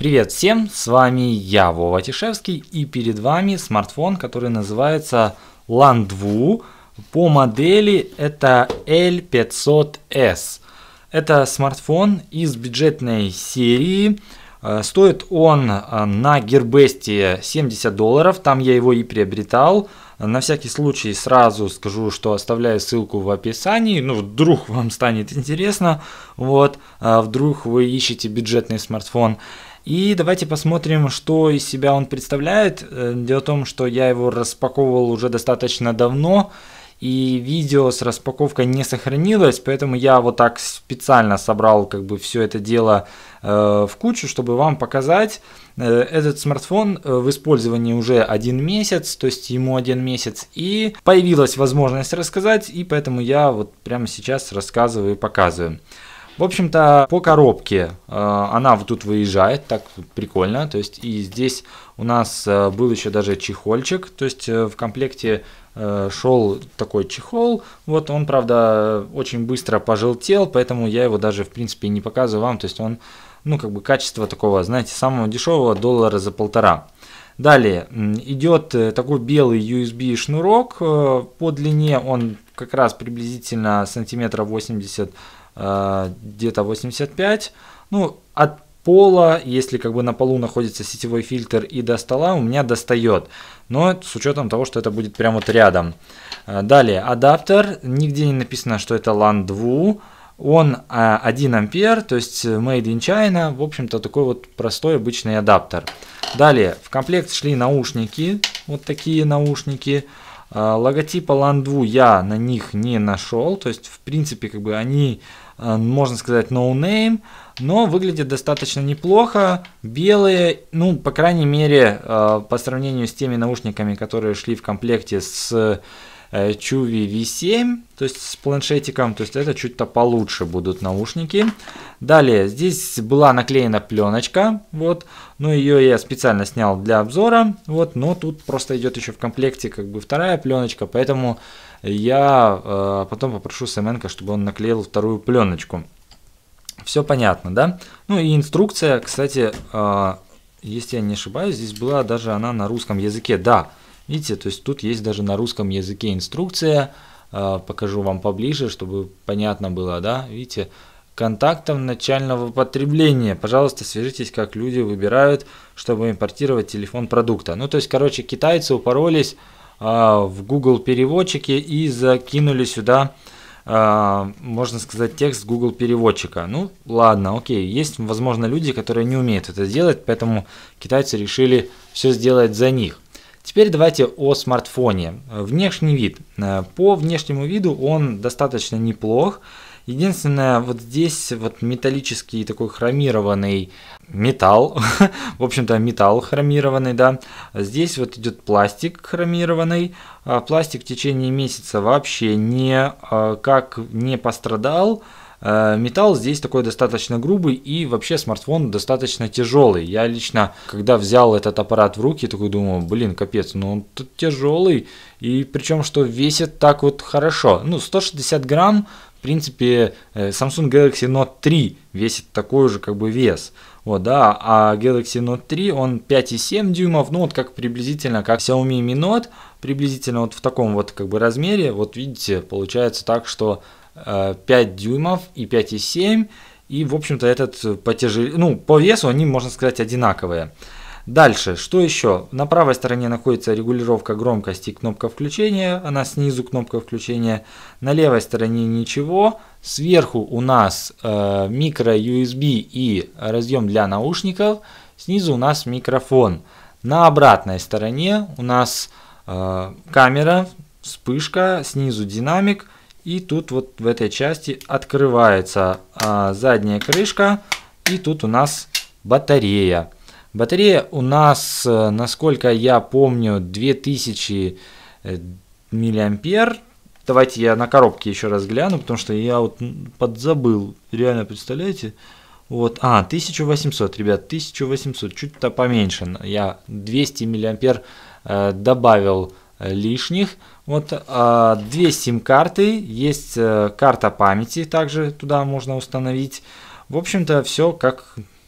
Привет всем, с вами я, Вова Тишевский, и перед вами смартфон, который называется Landvu. По модели это L500S. Это смартфон из бюджетной серии. Э, стоит он э, на Гербесте 70 долларов, там я его и приобретал. На всякий случай сразу скажу, что оставляю ссылку в описании, ну вдруг вам станет интересно, вот, а вдруг вы ищете бюджетный смартфон. И давайте посмотрим, что из себя он представляет. Э, дело в том, что я его распаковывал уже достаточно давно, и видео с распаковкой не сохранилось, поэтому я вот так специально собрал как бы все это дело э, в кучу, чтобы вам показать. Э, этот смартфон э, в использовании уже один месяц, то есть ему один месяц, и появилась возможность рассказать, и поэтому я вот прямо сейчас рассказываю и показываю. В общем-то, по коробке э, она вот тут выезжает, так прикольно. То есть и здесь у нас э, был еще даже чехольчик, то есть э, в комплекте шел такой чехол. Вот он, правда, очень быстро пожелтел, поэтому я его даже, в принципе, не показываю вам. То есть он, ну, как бы качество такого, знаете, самого дешевого доллара за полтора. Далее идет такой белый USB шнурок. По длине он как раз приблизительно сантиметра 80, э, где-то 85. Ну, от пола, если как бы на полу находится сетевой фильтр и до стола, у меня достает. Но с учетом того, что это будет прямо вот рядом. Э, далее, адаптер. Нигде не написано, что это LAN 2. Он 1 э, ампер, то есть made in China. В общем-то, такой вот простой обычный адаптер. Далее, в комплект шли наушники. Вот такие наушники. Наушники а, логотипа Ланду я на них не нашел, то есть в принципе как бы они, а, можно сказать, no name, но выглядят достаточно неплохо, белые, ну по крайней мере а, по сравнению с теми наушниками, которые шли в комплекте с Э, Чуви V7, то есть с планшетиком, то есть это чуть-то получше будут наушники. Далее, здесь была наклеена пленочка, вот, но ее я специально снял для обзора, вот, но тут просто идет еще в комплекте как бы вторая пленочка, поэтому я э, потом попрошу Семенко, чтобы он наклеил вторую пленочку. Все понятно, да? Ну и инструкция, кстати, э, если я не ошибаюсь, здесь была даже она на русском языке, да, Видите, то есть тут есть даже на русском языке инструкция, а, покажу вам поближе, чтобы понятно было, да, видите, контактом начального потребления. Пожалуйста, свяжитесь, как люди выбирают, чтобы импортировать телефон продукта. Ну, то есть, короче, китайцы упоролись а, в Google переводчике и закинули сюда, а, можно сказать, текст Google переводчика. Ну, ладно, окей, есть, возможно, люди, которые не умеют это делать, поэтому китайцы решили все сделать за них. Теперь давайте о смартфоне. Внешний вид. Э, по внешнему виду он достаточно неплох. Единственное, вот здесь вот металлический такой хромированный металл, в общем-то металл хромированный, да. Здесь вот идет пластик хромированный. А пластик в течение месяца вообще не э, как не пострадал. Э, металл здесь такой достаточно грубый и вообще смартфон достаточно тяжелый. Я лично, когда взял этот аппарат в руки, такой думал, блин, капец, ну он тут тяжелый. И причем, что весит так вот хорошо. Ну, 160 грамм, в принципе, э, Samsung Galaxy Note 3 весит такой же как бы вес. Вот, да, а Galaxy Note 3, он 5,7 дюймов, ну вот как приблизительно, как Xiaomi Mi Note, приблизительно вот в таком вот как бы размере, вот видите, получается так, что 5 э, дюймов и 5,7. И, в общем-то, этот потяжелее ну, по весу они, можно сказать, одинаковые. Дальше, что еще? На правой стороне находится регулировка громкости, кнопка включения, она снизу кнопка включения. На левой стороне ничего. Сверху у нас э, микро USB и разъем для наушников. Снизу у нас микрофон. На обратной стороне у нас э, камера, вспышка, снизу динамик – и тут вот в этой части открывается а, задняя крышка. И тут у нас батарея. Батарея у нас, э, насколько я помню, 2000 э, миллиампер. Давайте я на коробке еще раз гляну, потому что я вот подзабыл. Реально, представляете? Вот, а, 1800, ребят, 1800, чуть-то поменьше. Я 200 миллиампер э, добавил лишних. Вот э, две сим-карты, есть э, карта памяти, также туда можно установить. В общем-то, все как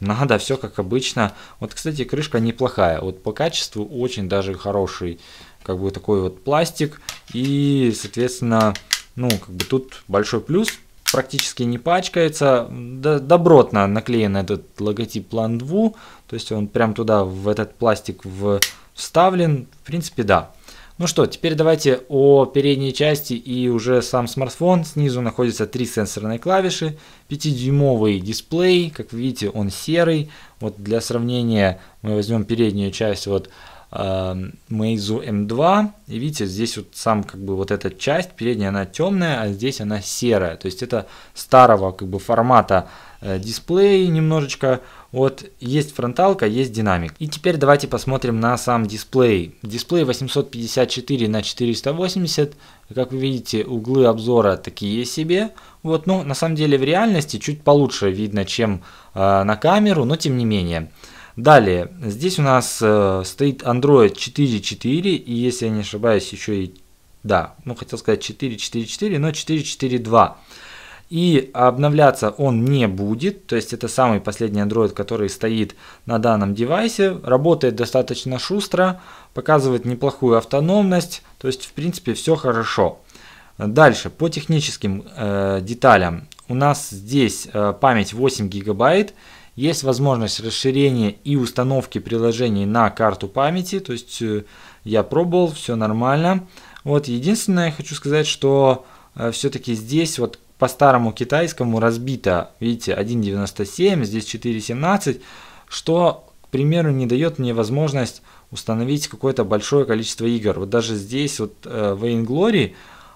надо, все как обычно. Вот, кстати, крышка неплохая. Вот по качеству очень даже хороший, как бы такой вот пластик. И, соответственно, ну, как бы тут большой плюс. Практически не пачкается. Добротно наклеен этот логотип Plan 2. То есть он прям туда, в этот пластик вставлен. В принципе, да. Ну что, теперь давайте о передней части и уже сам смартфон. Снизу находятся три сенсорные клавиши, 5-дюймовый дисплей, как вы видите, он серый. Вот для сравнения мы возьмем переднюю часть вот эм, Meizu M2. И видите, здесь вот сам как бы вот эта часть, передняя она темная, а здесь она серая. То есть это старого как бы формата э, дисплей немножечко вот есть фронталка, есть динамик. И теперь давайте посмотрим на сам дисплей. Дисплей 854 на 480. Как вы видите, углы обзора такие себе. Вот, ну, на самом деле в реальности чуть получше видно, чем э, на камеру, но тем не менее. Далее, здесь у нас э, стоит Android 4.4 и, если я не ошибаюсь, еще и... Да, ну хотел сказать 4.4.4, но 4.4.2. И обновляться он не будет, то есть это самый последний Android, который стоит на данном девайсе. Работает достаточно шустро, показывает неплохую автономность, то есть в принципе все хорошо. Дальше, по техническим э, деталям. У нас здесь э, память 8 гигабайт, есть возможность расширения и установки приложений на карту памяти, то есть э, я пробовал, все нормально. Вот, единственное, я хочу сказать, что э, все-таки здесь вот по старому китайскому разбито, видите, 1.97, здесь 4.17, что, к примеру, не дает мне возможность установить какое-то большое количество игр. Вот даже здесь вот э, в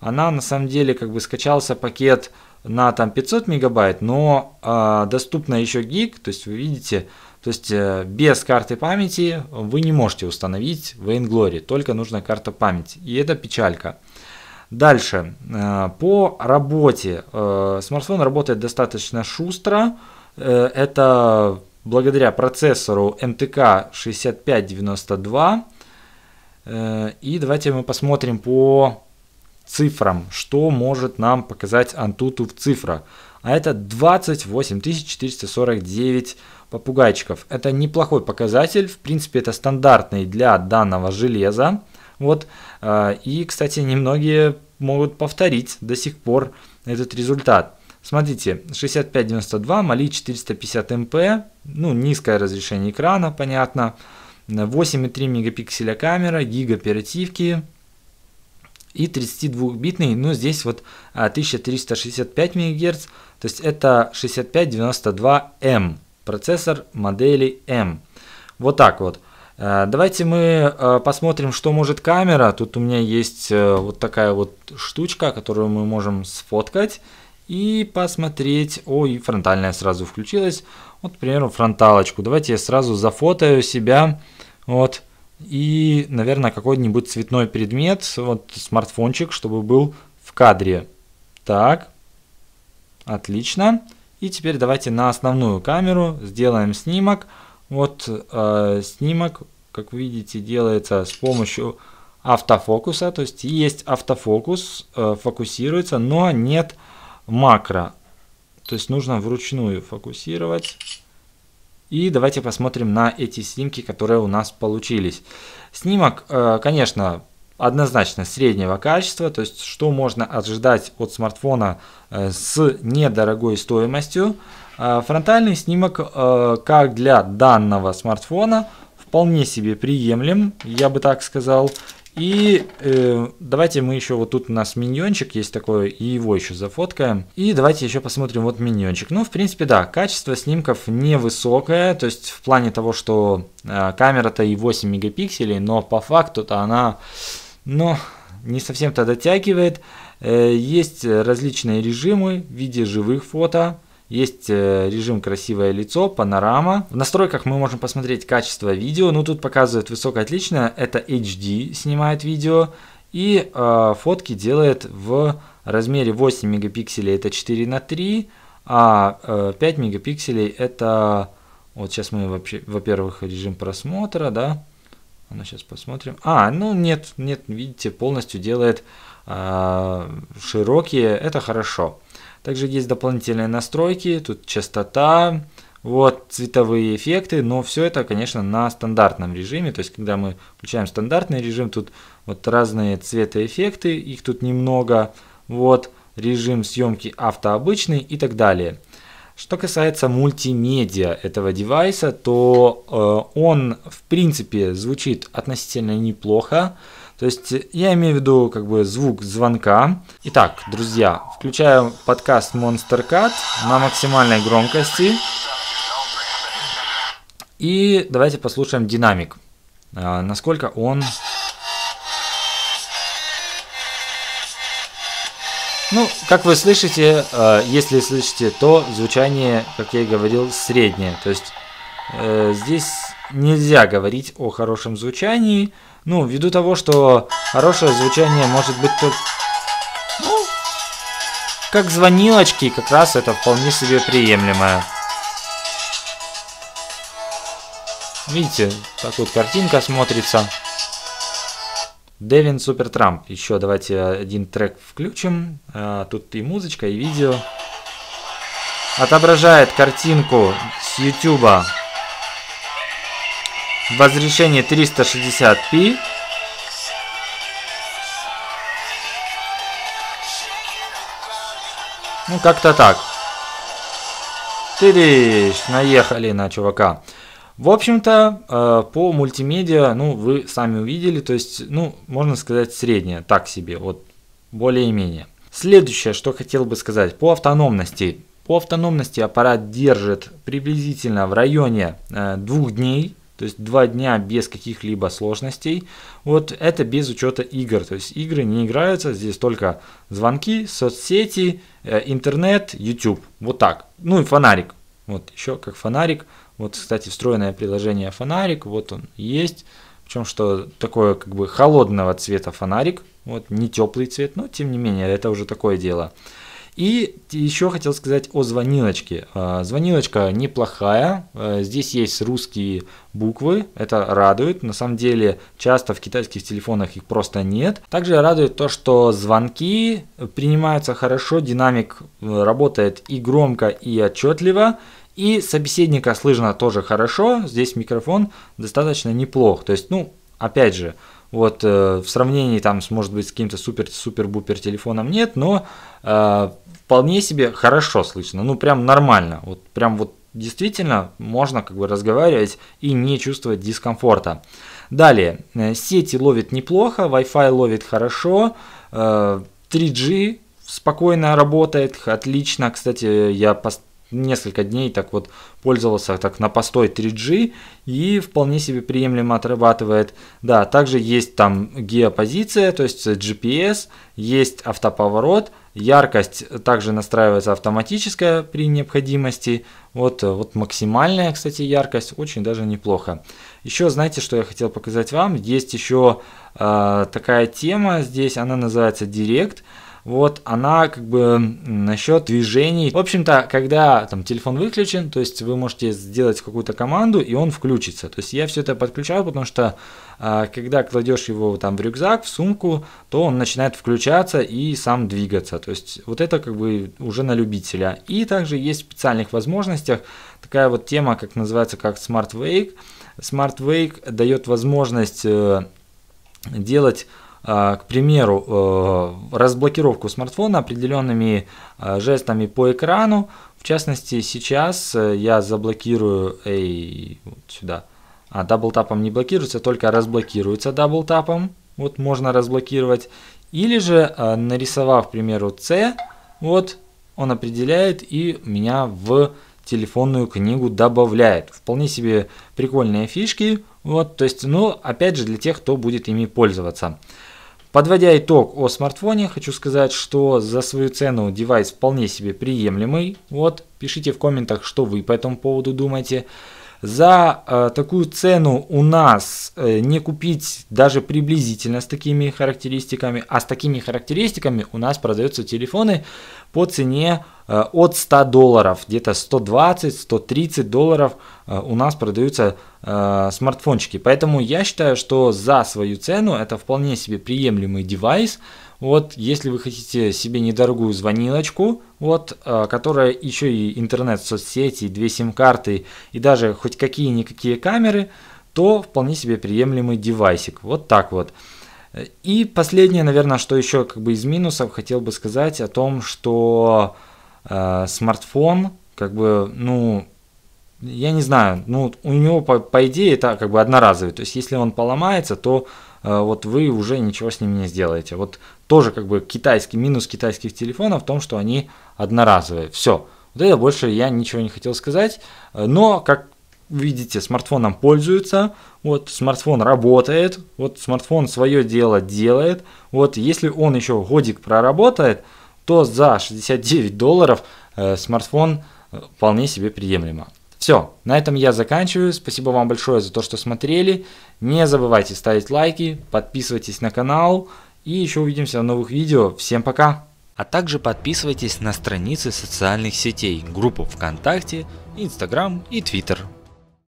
она на самом деле как бы скачался пакет на там 500 мегабайт, но э, а, доступно еще гиг, то есть вы видите, то есть э, без карты памяти вы не можете установить в Vainglory, только нужна карта памяти, и это печалька. Дальше, э, по работе. Э, смартфон работает достаточно шустро. Э, это благодаря процессору MTK 6592. И давайте мы посмотрим по цифрам, что может нам показать Antutu в цифрах. А это 28 449 попугайчиков. Это неплохой показатель, в принципе это стандартный для данного железа. Вот. А, и, кстати, немногие могут повторить до сих пор этот результат. Смотрите, 6592, Mali 450 MP, ну, низкое разрешение экрана, понятно, 8,3 мегапикселя камера, гига и 32-битный, ну здесь вот 1365 а, МГц, то есть это 6592М, процессор модели М. Вот так вот. Э, давайте мы э, посмотрим, что может камера. Тут у меня есть э, вот такая вот штучка, которую мы можем сфоткать и посмотреть. О, и фронтальная сразу включилась. Вот, к примеру, фронталочку. Давайте я сразу зафотаю себя. Вот. И, наверное, какой-нибудь цветной предмет, вот смартфончик, чтобы был в кадре. Так, отлично. И теперь давайте на основную камеру сделаем снимок. Вот э, снимок, как видите, делается с помощью автофокуса, то есть есть автофокус, э, фокусируется, но нет макро. То есть нужно вручную фокусировать. И давайте посмотрим на эти снимки, которые у нас получились. Снимок, э, конечно, однозначно среднего качества, то есть что можно ожидать от смартфона э, с недорогой стоимостью. Э, фронтальный снимок э, как для данного смартфона вполне себе приемлем, я бы так сказал. И э, давайте мы еще вот тут у нас миньончик есть такой, и его еще зафоткаем. И давайте еще посмотрим вот миньончик. Ну, в принципе, да, качество снимков невысокое, то есть в плане того, что э, камера-то и 8 мегапикселей, но по факту-то она но не совсем то дотягивает. Э, есть различные режимы в виде живых фото, есть э, режим красивое лицо, панорама. В настройках мы можем посмотреть качество видео, ну тут показывает высокое это HD снимает видео и э, фотки делает в размере 8 мегапикселей это 4 на 3, а э, 5 мегапикселей это вот сейчас мы вообще, во-первых, режим просмотра, да, ну, сейчас посмотрим. А, ну нет, нет, видите, полностью делает э, широкие, это хорошо. Также есть дополнительные настройки, тут частота, вот цветовые эффекты, но все это, конечно, на стандартном режиме. То есть, когда мы включаем стандартный режим, тут вот разные эффекты, их тут немного. Вот режим съемки автообычный и так далее. Что касается мультимедиа этого девайса, то э, он в принципе звучит относительно неплохо. То есть э, я имею в виду как бы звук звонка. Итак, друзья, включаю подкаст Monster Cat на максимальной громкости. И давайте послушаем динамик, э, насколько он Ну, как вы слышите, э, если слышите, то звучание, как я и говорил, среднее. То есть э, здесь нельзя говорить о хорошем звучании. Ну, ввиду того, что хорошее звучание может быть только... Ну, как звонилочки, как раз это вполне себе приемлемое. Видите, так вот картинка смотрится. Дэвин Супер Трамп. Еще давайте один трек включим. А, тут и музычка, и видео. Отображает картинку с YouTube. В разрешении 360p. Ну, как-то так. Тыриш, наехали на чувака. В общем-то, э, по мультимедиа, ну, вы сами увидели, то есть, ну, можно сказать, среднее, так себе, вот, более-менее. Следующее, что хотел бы сказать, по автономности. По автономности аппарат держит приблизительно в районе э, двух дней, то есть два дня без каких-либо сложностей. Вот это без учета игр. То есть игры не играются, здесь только звонки, соцсети, э, интернет, YouTube. Вот так. Ну и фонарик. Вот еще как фонарик вот, кстати, встроенное приложение фонарик, вот он есть. Причем, что такое как бы холодного цвета фонарик, вот не теплый цвет, но тем не менее, это уже такое дело. И еще хотел сказать о звонилочке. А, звонилочка неплохая. А, здесь есть русские буквы. Это радует. На самом деле часто в китайских телефонах их просто нет. Также радует то, что звонки принимаются хорошо. Динамик э, работает и громко, и отчетливо. И собеседника слышно тоже хорошо, здесь микрофон достаточно неплох. То есть, ну, опять же, вот э, в сравнении там, с, может быть, с каким-то супер-супер-бупер телефоном нет, но э, вполне себе хорошо слышно, ну, прям нормально, вот прям вот действительно можно как бы разговаривать и не чувствовать дискомфорта. Далее, э, сети ловит неплохо, Wi-Fi ловит хорошо, 3G э, спокойно работает, отлично, кстати, я поставил несколько дней так вот пользовался так на постой 3G и вполне себе приемлемо отрабатывает. Да, также есть там геопозиция, то есть GPS, есть автоповорот, яркость также настраивается автоматическая при необходимости. Вот, вот максимальная, кстати, яркость, очень даже неплохо. Еще знаете, что я хотел показать вам? Есть еще э, такая тема здесь, она называется Direct вот она как бы насчет движений. В общем-то, когда там телефон выключен, то есть вы можете сделать какую-то команду, и он включится. То есть я все это подключал, потому что а, когда кладешь его там в рюкзак, в сумку, то он начинает включаться и сам двигаться. То есть вот это как бы уже на любителя. И также есть в специальных возможностях такая вот тема, как называется, как Smart Wake. Smart Wake дает возможность э, делать а, к примеру, э, разблокировку смартфона определенными э, жестами по экрану. В частности, сейчас э, я заблокирую, эй, вот сюда, а тапом не блокируется, только разблокируется тапом. Вот можно разблокировать. Или же, нарисовав, к примеру, C, вот он определяет и меня в телефонную книгу добавляет. Вполне себе прикольные фишки. Вот, то есть, ну, опять же, для тех, кто будет ими пользоваться. Подводя итог о смартфоне, хочу сказать, что за свою цену девайс вполне себе приемлемый. Вот, пишите в комментах, что вы по этому поводу думаете за э, такую цену у нас э, не купить даже приблизительно с такими характеристиками, а с такими характеристиками у нас продаются телефоны по цене э, от 100 долларов, где-то 120-130 долларов э, у нас продаются э, смартфончики. Поэтому я считаю, что за свою цену это вполне себе приемлемый девайс, э, вот, если вы хотите себе недорогую звонилочку, вот, а, которая еще и интернет, соцсети, две сим-карты и даже хоть какие-никакие камеры, то вполне себе приемлемый девайсик. Вот так вот. И последнее, наверное, что еще как бы из минусов хотел бы сказать о том, что э, смартфон, как бы, ну, я не знаю, ну, у него по, по идее это как бы одноразовый. То есть, если он поломается, то Э, вот вы уже ничего с ними не сделаете. Вот тоже как бы китайский, минус китайских телефонов в том, что они одноразовые. Все. Вот это больше я ничего не хотел сказать. Э, но, как видите, смартфоном пользуются, вот смартфон работает, вот смартфон свое дело делает, вот если он еще годик проработает, то за 69 долларов э, смартфон э, вполне себе приемлемо. Все, на этом я заканчиваю. Спасибо вам большое за то, что смотрели. Не забывайте ставить лайки, подписывайтесь на канал и еще увидимся в новых видео. Всем пока! А также подписывайтесь на страницы социальных сетей, группу ВКонтакте, Инстаграм и Твиттер.